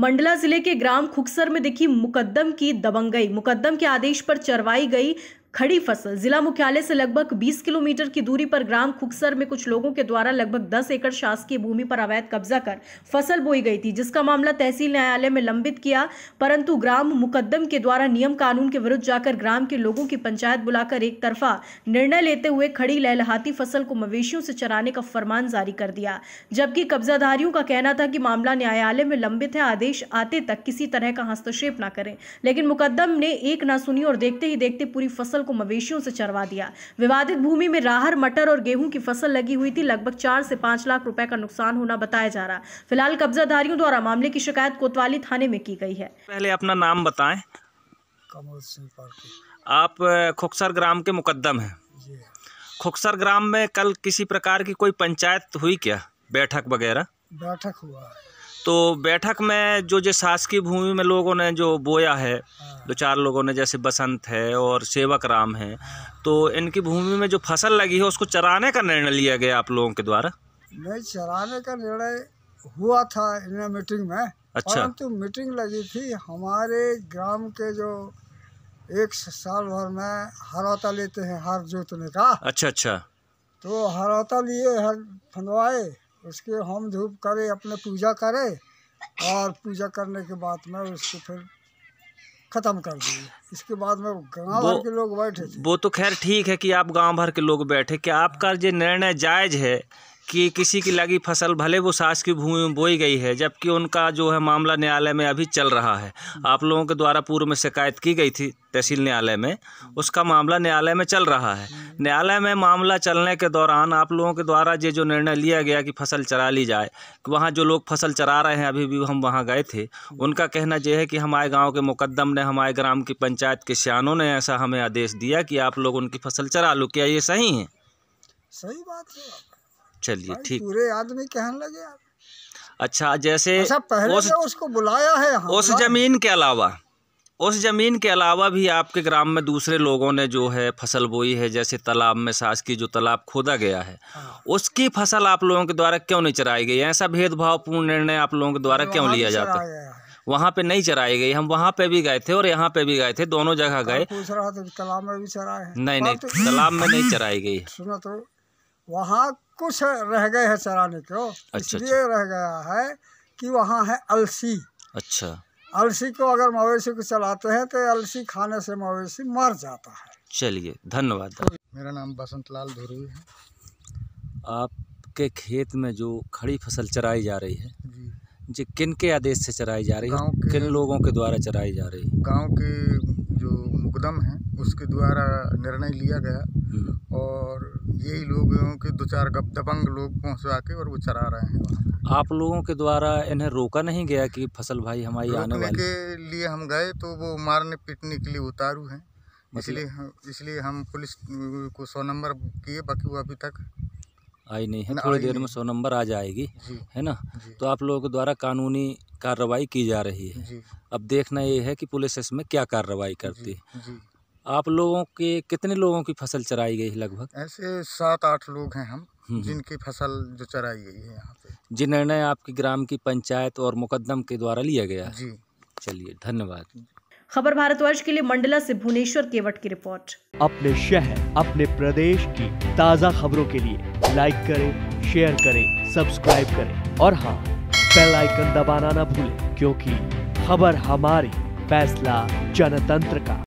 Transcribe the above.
मंडला जिले के ग्राम खुकसर में दिखी मुकद्दम की दबंगई मुकद्दम के आदेश पर चरवाई गई खड़ी फसल जिला मुख्यालय से लगभग 20 किलोमीटर की दूरी पर ग्राम खुकसर में कुछ लोगों के द्वारा लगभग 10 एकड़ शासकीय भूमि पर अवैध कब्जा कर फसल बोई गई थी जिसका मामला तहसील न्यायालय में लंबित किया परंतु ग्राम मुकदम के द्वारा नियम कानून के विरुद्ध जाकर ग्राम के लोगों की पंचायत बुलाकर एक तरफा निर्णय लेते हुए खड़ी लहलहाती फसल को मवेशियों से चराने का फरमान जारी कर दिया जबकि कब्जाधारियों का कहना था कि मामला न्यायालय में लंबित है आदेश आते तक किसी तरह का हस्तक्षेप न करें लेकिन मुकदम ने एक ना सुनी और देखते ही देखते पूरी फसल फसल को मवेशियों से चरवा दिया विवादित भूमि में राहर मटर और गेहूं की फसल लगी हुई थी लगभग चार से पांच लाख रुपए का नुकसान होना बताया जा रहा फिलहाल कब्जाधारियों द्वारा मामले की शिकायत कोतवाली थाने में की गई है पहले अपना नाम बताए आप खुकसर ग्राम के मुकदम है हाँ। खुकसर ग्राम में कल किसी प्रकार की कोई पंचायत हुई क्या बैठक वगैरह बैठक हुआ तो बैठक में जो जो शासकीय भूमि में लोगों ने जो बोया है हाँ। दो चार लोगों ने जैसे बसंत है और सेवक राम है हाँ। तो इनकी भूमि में जो फसल लगी है उसको चराने का निर्णय लिया गया आप लोगों के द्वारा नहीं चराने का निर्णय हुआ था इन मीटिंग में अच्छा परंतु मीटिंग लगी थी हमारे ग्राम के जो एक साल भर में हरौता लेते हैं हर जोतने का अच्छा अच्छा तो हरौता लिए हर फंदवाए उसके होम धूप करे अपने पूजा करे और पूजा करने के बाद में उसको फिर खत्म कर दिए इसके बाद में गांव भर के लोग बैठे थे वो तो खैर ठीक है कि आप गांव भर के लोग बैठे कि आपका जो निर्णय जायज है कि किसी की लगी फसल भले वो सास की भूमि में बोई गई है जबकि उनका जो है मामला न्यायालय में अभी चल रहा है आप लोगों के द्वारा पूर्व में शिकायत की गई थी तहसील न्यायालय में उसका मामला न्यायालय में चल रहा है न्यायालय में मामला चलने के दौरान आप लोगों के द्वारा ये जो निर्णय लिया गया कि फसल चरा ली जाए वहाँ जो लोग फसल चरा रहे हैं अभी भी हम वहाँ गए थे उनका कहना यह है कि हमारे गाँव के मुकदम ने हमारे ग्राम की पंचायत के सियानों ने ऐसा हमें आदेश दिया कि आप लोग उनकी फसल चरा लो क्या ये सही है सही बात है चलिए ठीक पूरे आदमी कहने लगे अच्छा जैसे अच्छा पहले उस, उसको बुलाया है हाँ, उस जमीन के अलावा उस ज़मीन के अलावा भी आपके ग्राम में दूसरे लोगों ने जो है फसल बोई है जैसे तालाब में सास की जो तालाब खोदा गया है हाँ। उसकी फसल आप लोगों के द्वारा क्यों नहीं चराई गई ऐसा भेदभावपूर्ण निर्णय आप लोगों के द्वारा क्यों लिया जाता है वहाँ पे नहीं चराई गई हम वहाँ पे भी गए थे और यहाँ पे भी गए थे दोनों जगह गए हाँ, तालाब में भी चराए नहीं नहीं तालाब में नहीं चराई गई सुनो तो वहाँ कुछ रह गए है चराने को अच्छा, इसलिए अच्छा। रह गया है कि वहाँ है अलसी अच्छा अलसी को अगर मवेशी को चलाते हैं तो अलसी खाने से मवेशी मर जाता है चलिए धन्यवाद मेरा नाम बसंत लाल धुरू है आपके खेत में जो खड़ी फसल चराई जा रही है जी, किन के आदेश से चराई जा रही है किन लोगों के द्वारा चराई जा रही है गांव के जो मुकदम है उसके द्वारा निर्णय लिया गया हम्म। और यही लोगों के दो चार दबंग लोग पहुँचवा के और वो चरा रहे हैं आप लोगों के द्वारा इन्हें रोका नहीं गया कि फसल भाई हमारी आने वाली के लिए हम गए तो वो मारने पीटने के लिए उतारू हैं मतलब इसलिए हम इसलिए हम पुलिस को सौ नंबर किए बाकी वो अभी तक आई नहीं है थोड़ी देर में सौ नंबर आ जाएगी है ना तो आप लोगों के द्वारा कानूनी कार्रवाई की जा रही है अब देखना ये है कि पुलिस इसमें क्या कार्रवाई करती है आप लोगों के कितने लोगों की फसल चराई गई लगभग ऐसे सात आठ लोग हैं हम हम्म, हम्म। जिनकी फसल जो चराई गई है यहाँ पे जी निर्णय आपकी ग्राम की पंचायत और मुकदम के द्वारा लिया गया है जी चलिए धन्यवाद खबर भारतवर्ष के लिए मंडला से भुवनेश्वर केवट की रिपोर्ट अपने शहर अपने प्रदेश की ताज़ा खबरों के लिए लाइक करें शेयर करें सब्सक्राइब करें और हाँ बेल आइकन दबाना ना भूलें क्योंकि खबर हमारी फैसला जनतंत्र का